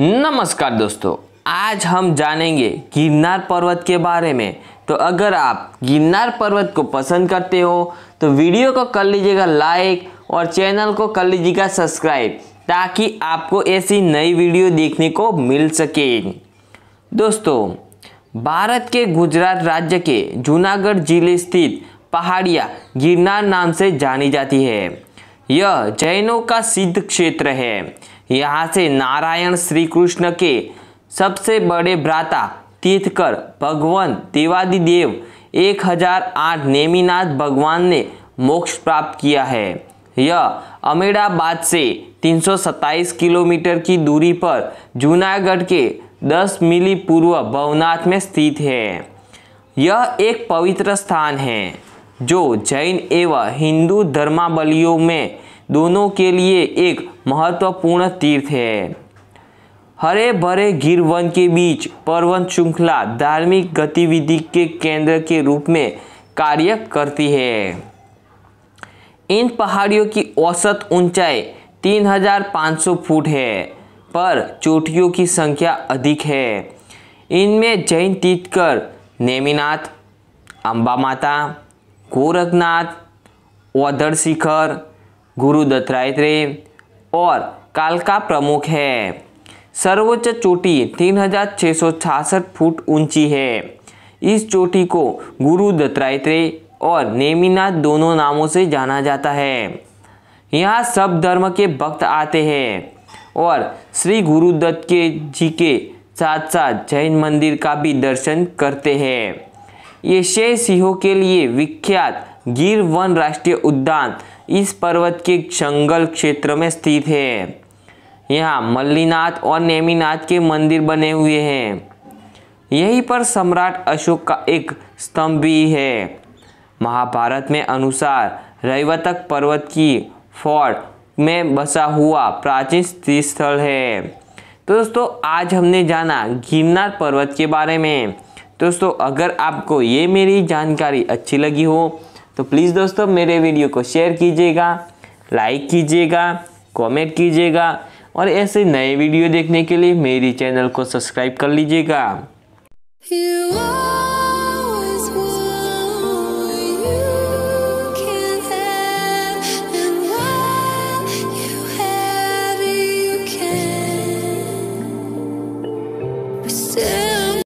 नमस्कार दोस्तों आज हम जानेंगे गिरनार पर्वत के बारे में तो अगर आप गिरनार पर्वत को पसंद करते हो तो वीडियो को कर लीजिएगा लाइक और चैनल को कर लीजिएगा सब्सक्राइब ताकि आपको ऐसी नई वीडियो देखने को मिल सके दोस्तों भारत के गुजरात राज्य के जूनागढ़ जिले स्थित पहाड़िया गिरनार नाम से जानी जाती है यह जैनों का सिद्ध क्षेत्र है यहाँ से नारायण श्री कृष्ण के सबसे बड़े भ्राता तीर्थकर भगवान देवादि देव 1008 नेमीनाथ भगवान ने मोक्ष प्राप्त किया है यह अमेडाबाद से 327 किलोमीटर की दूरी पर जूनागढ़ के 10 मिली पूर्व भवनाथ में स्थित है यह एक पवित्र स्थान है जो जैन एवं हिंदू धर्मावलियों में दोनों के लिए एक महत्वपूर्ण तीर्थ है हरे भरे गिर वन के बीच पर्वत श्रृंखला धार्मिक गतिविधि के केंद्र के रूप में कार्य करती है इन पहाड़ियों की औसत ऊंचाई 3,500 फुट है पर चोटियों की संख्या अधिक है इनमें जैन तीर्थकर नेमिनाथ अम्बा माता गोरखनाथ ओदर शिखर गुरु दत्तात्रेय और कालका प्रमुख है सर्वोच्च चोटी 3666 फुट ऊंची है इस चोटी को गुरु दत्तात्रेय और नेमिनाथ दोनों नामों से जाना जाता है यहाँ सब धर्म के भक्त आते हैं और श्री गुरु दत्त के जी के साथ साथ जैन मंदिर का भी दर्शन करते हैं ये शेष सिंहों के लिए विख्यात गिर वन राष्ट्रीय उद्यान इस पर्वत के जंगल क्षेत्र में स्थित है यहाँ मल्लीनाथ और नेमीनाथ के मंदिर बने हुए हैं यहीं पर सम्राट अशोक का एक स्तंभ भी है महाभारत में अनुसार रैवतक पर्वत की फोर्ट में बसा हुआ प्राचीन स्थल है तो दोस्तों आज हमने जाना गिरनार पर्वत के बारे में दोस्तों अगर आपको ये मेरी जानकारी अच्छी लगी हो तो प्लीज़ दोस्तों मेरे वीडियो को शेयर कीजिएगा लाइक कीजिएगा कमेंट कीजिएगा और ऐसे नए वीडियो देखने के लिए मेरी चैनल को सब्सक्राइब कर लीजिएगा